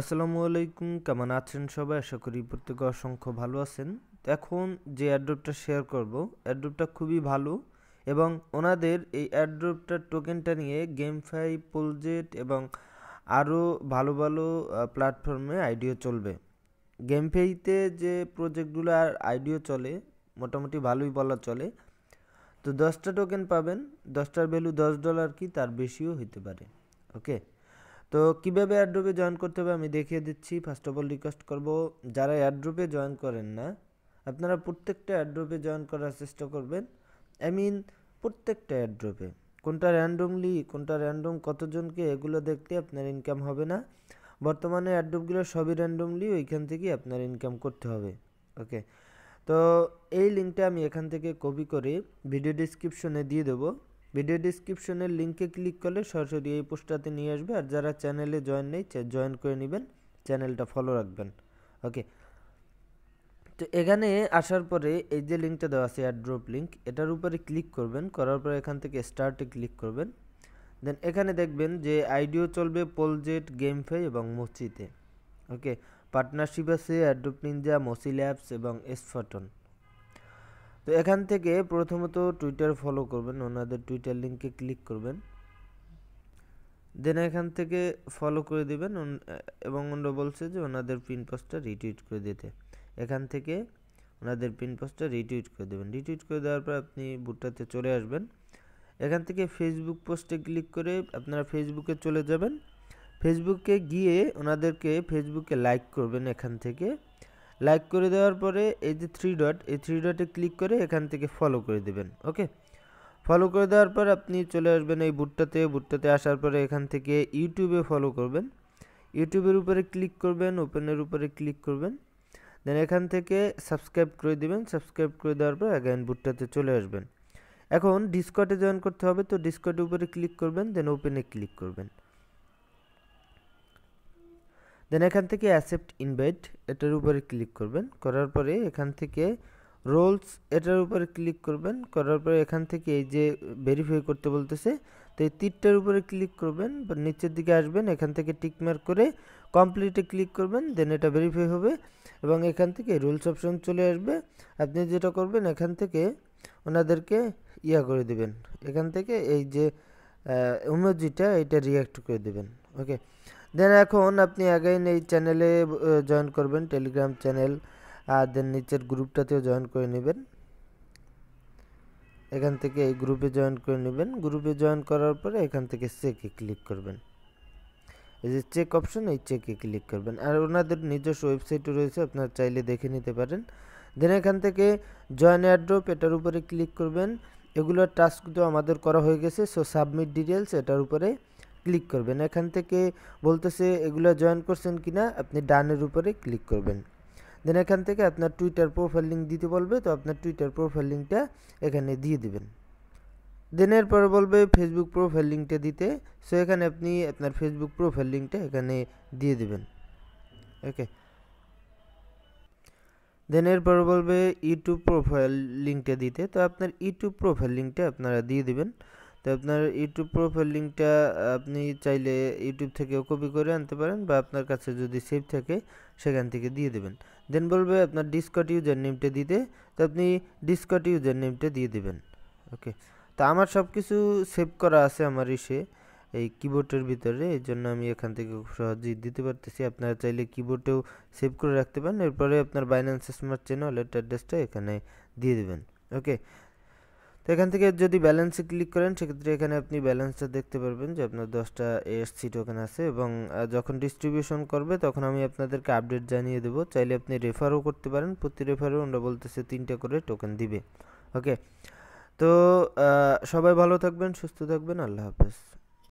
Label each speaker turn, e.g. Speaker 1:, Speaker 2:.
Speaker 1: আসসালামু আলাইকুম কেমন আছেন সবাই আশা করি প্রত্যেকে অসংখ্য ভালো আছেন এখন যে অ্যাড্রপটা শেয়ার করব অ্যাড্রপটা খুবই ভালো এবং ওনাদের এই অ্যাড্রপটার টোকেনটা নিয়ে গেম ফাই পোলজেট এবং আরও ভালো ভালো প্ল্যাটফর্মে আইডিও চলবে গেম ফাইতে যে প্রজেক্টগুলো আর আইডিও চলে মোটামুটি ভালোই বলা চলে তো দশটা টোকেন পাবেন দশটার ভ্যালু দশ ডলার কি তার বেশিও হইতে পারে ওকে তো কিভাবে অ্যাড্রপে জয়েন করতে হবে আমি দেখিয়ে দিচ্ছি ফার্স্ট অফ অল রিকোয়েস্ট করব যারা অ্যাড্রপে জয়েন করেন না আপনারা প্রত্যেকটা অ্যাড্রপে জয়েন করার চেষ্টা করবেন আই মিন প্রত্যেকটা অ্যাড্রপে কোনটা র্যান্ডমলি কোনটা র্যান্ডম কতজনকে এগুলো দেখতে আপনার ইনকাম হবে না বর্তমানে অ্যাড্রপগুলো সবই র্যান্ডমলি ওইখান থেকেই আপনার ইনকাম করতে হবে ওকে তো এই লিঙ্কটা আমি এখান থেকে কপি করে ভিডিও ডিসক্রিপশনে দিয়ে দেবো ভিডিও ডিসক্রিপশনের লিঙ্কে ক্লিক করলে সরাসরি এই পোস্টটাতে নিয়ে আসবে আর যারা চ্যানেলে জয়েন নেই জয়েন করে নেবেন চ্যানেলটা ফলো রাখবেন ওকে তো এখানে আসার পরে এই যে লিঙ্কটা দেওয়া আছে ড্রপ লিঙ্ক এটার উপরে ক্লিক করবেন করার পরে এখান থেকে স্টার্টে ক্লিক করবেন দেন এখানে দেখবেন যে আইডিও চলবে পোলজেট গেমফে এবং মসজিদে ওকে পার্টনারশিপ আছে ড্রপ নিনজা মসি ল্যাবস এবং এসফটন তো এখান থেকে প্রথমত টুইটার ফলো করবেন ওনাদের টুইটার লিঙ্কে ক্লিক করবেন দেন এখান থেকে ফলো করে দিবেন এবং ওনারা বলছে যে ওনাদের পিন পোস্টটা রিটুইট করে দিতে এখান থেকে ওনাদের পিন পোস্টটা রিটুইট করে দেবেন রিটুইট করে দেওয়ার পর আপনি বুটটাতে চলে আসবেন এখান থেকে ফেসবুক পোস্টে ক্লিক করে আপনারা ফেসবুকে চলে যাবেন ফেসবুকে গিয়ে ওনাদেরকে ফেসবুকে লাইক করবেন এখান থেকে লাইক করে দেওয়ার পরে এই যে থ্রি ডট এই থ্রি ডটে ক্লিক করে এখান থেকে ফলো করে দেবেন ওকে ফলো করে দেওয়ার পর আপনি চলে আসবেন এই বুটটাতে বুটটাতে আসার পরে এখান থেকে ইউটিউবে ফলো করবেন ইউটিউবের উপরে ক্লিক করবেন ওপেনের উপরে ক্লিক করবেন দেন এখান থেকে সাবস্ক্রাইব করে দেবেন সাবস্ক্রাইব করে দেওয়ার পর অ্যাগাইন বুটটাতে চলে আসবেন এখন ডিসকটে জয়েন করতে হবে তো ডিসকটের উপরে ক্লিক করবেন দেন ওপেনে ক্লিক করবেন দেন এখান থেকে অ্যাসেপ্ট ইনভাইট এটার উপরে ক্লিক করবেন করার পরে এখান থেকে রোলস এটার উপরে ক্লিক করবেন করার পরে এখান থেকে এই যে ভেরিফাই করতে বলতেছে তো এই তীরটার উপরে ক্লিক করবেন বা নিচের দিকে আসবেন এখান থেকে টিকমার্ক করে কমপ্লিটে ক্লিক করবেন দেন এটা ভেরিফাই হবে এবং এখান থেকে রুলস অপশন চলে আসবে আপনি যেটা করবেন এখান থেকে ওনাদেরকে ইয়া করে দেবেন এখান থেকে এই যে ইমোজিটা এটা রিয়্যাক্ট করে দেবেন ওকে দেন এখন আপনি আগেই এই চ্যানেলে জয়েন করবেন টেলিগ্রাম চ্যানেল আর দেন নিচের গ্রুপটাতেও জয়েন করে নেবেন এখান থেকে এই গ্রুপে জয়েন করে নেবেন গ্রুপে জয়েন করার পরে এখান থেকে চেকে ক্লিক করবেন এই যে চেক অপশন এই চেকে ক্লিক করবেন আর ওনাদের নিজস্ব ওয়েবসাইটও রয়েছে আপনারা চাইলে দেখে নিতে পারেন দেন এখান থেকে জয়েন অ্যাড্রপ এটার উপরে ক্লিক করবেন এগুলোর টাস্ক তো আমাদের করা হয়ে গেছে সো সাবমিট ডিটেলস এটার উপরে ক্লিক করবেন এখান থেকে বলতেছে এগুলা জয়েন করছেন কিনা আপনি ডানের উপরে ক্লিক করবেন দেন এখান থেকে আপনার টুইটার প্রোফাইল লিংক দিতে বলবে তো আপনার টুইটার প্রোফাইল লিংকটা এখানে দিয়ে দিবেন দেন এর পরে বলবে ফেসবুক প্রোফাইল লিংকটা দিতে সো এখানে আপনি আপনার ফেসবুক প্রোফাইল লিংকটা এখানে দিয়ে দিবেন ওকে দেন এর পরে বলবে ইউটিউব প্রোফাইল লিংকটা দিতে তো আপনার ইউটিউব প্রোফাইল লিংকটা আপনারা দিয়ে দিবেন তো আপনার ইউটিউব প্রোফাইল লিঙ্কটা আপনি চাইলে ইউটিউব থেকেও কপি করে আনতে পারেন বা আপনার কাছে যদি সেভ থাকে সেখান থেকে দিয়ে দেবেন দেন বলবে আপনার ডিসকট ইউজার নেমটা দিতে তো আপনি ডিসকট ইউজার নেমটা দিয়ে দেবেন ওকে তো আমার সব কিছু সেভ করা আছে আমার ইসে এই কিবোর্ডের ভিতরে এই জন্য আমি এখান থেকে খুব সহজেই দিতে পারতেছি আপনারা চাইলে কিবোর্ডেও সেভ করে রাখতে পারেন এরপরে আপনার বাইন্যান্স স্মার্ট চেন ওয়ালেট অ্যাড্রেসটা এখানে দিয়ে দেবেন ওকে তো এখান থেকে যদি ব্যালেন্সে ক্লিক করেন সেক্ষেত্রে এখানে আপনি ব্যালেন্সটা দেখতে পারবেন যে আপনার দশটা সি টোকেন আছে এবং যখন ডিস্ট্রিবিউশন করবে তখন আমি আপনাদেরকে আপডেট জানিয়ে দেবো চাইলে আপনি রেফারও করতে পারেন প্রতি রেফারও আমরা বলতেছে তিনটা করে টোকেন দিবে ওকে তো সবাই ভালো থাকবেন সুস্থ থাকবেন আল্লাহ হাফেজ